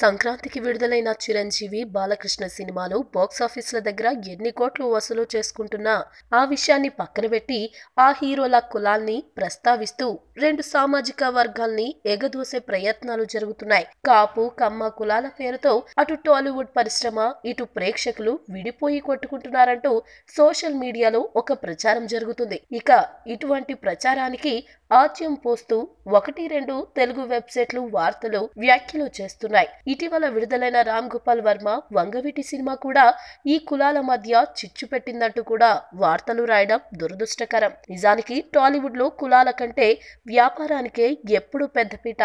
సంక్రాంతికి విడుదలైన చిరంజీవి బాలకృష్ణ సినిమాలు బాక్సాఫీసుల దగ్గర ఎన్ని కోట్లు వసూలు చేసుకుంటున్నా ఆ విషయాన్ని పక్కన పెట్టి ఆ హీరోల కులాల్ని ప్రస్తావిస్తూ రెండు సామాజిక వర్గాల్ని ఎగదూసే ప్రయత్నాలు జరుగుతున్నాయి కాపు కమ్మ కులాల పేరుతో అటు టాలీవుడ్ పరిశ్రమ ఇటు ప్రేక్షకులు విడిపోయి కొట్టుకుంటున్నారంటూ సోషల్ మీడియాలో ఒక ప్రచారం జరుగుతుంది ఇక ఇటువంటి ప్రచారానికి ఆచ్యం పోస్తూ ఒకటి రెండు తెలుగు వెబ్సైట్లు వార్తలు వ్యాఖ్యలు చేస్తున్నాయి ఇటీవల విడుదలైన రామ్ గోపాల్ వర్మ వంగవీటి సినిమా కూడా ఈ కులాల మధ్య చిచ్చు పెట్టిందంటూ కూడా వార్తలు రాయడం దురదృష్టకరం నిజానికి టాలీవుడ్ లో కులాల కంటే వ్యాపారానికే ఎప్పుడూ పెద్దపీట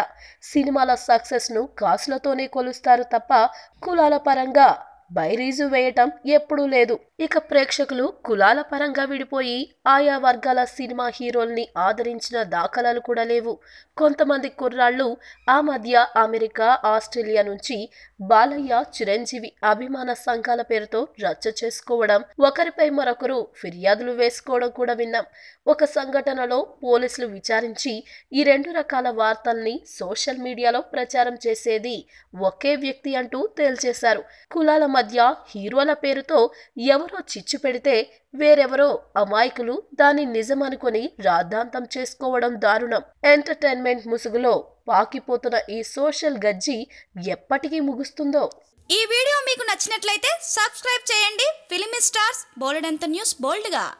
సినిమాల సక్సెస్ ను కాసులతోనే కొలుస్తారు తప్ప కులాల పరంగా బైరీజు వేయటం ఎప్పుడూ లేదు ఇక ప్రేక్షకులు కులాల పరంగా విడిపోయి ఆయా వర్గాల సినిమా హీరోల్ని ఆదరించిన దాఖలాలు కూడా లేవు కొంతమంది కుర్రాళ్ళు ఆ మధ్య అమెరికా ఆస్ట్రేలియా నుంచి బాలయ్య చిరంజీవి అభిమాన సంఘాల పేరుతో రచ్చ చేసుకోవడం ఒకరిపై మరొకరు ఫిర్యాదులు వేసుకోవడం కూడా విన్నాం ఒక సంఘటనలో పోలీసులు విచారించి ఈ రెండు రకాల వార్తల్ని సోషల్ మీడియాలో ప్రచారం చేసేది ఒకే వ్యక్తి అంటూ తేల్చేశారు కులాల మధ్య హీరోల పేరుతో ఎవరో చిచ్చు పెడితే వేరెవరో అమాయకులు దాన్ని నిజమనుకుని రాద్ధాంతం చేసుకోవడం దారుణం ఎంటర్టైన్మెంట్ ముసుగులో పాకిపోతున్న ఈ సోషల్ గజ్జి ఎప్పటికీ ముగుస్తుందో ఈ వీడియో మీకు నచ్చినట్లయితే సబ్స్క్రైబ్ చేయండి ఫిలిమి స్టార్స్ బోల్డ్ అంత న్యూస్ బోల్డ్గా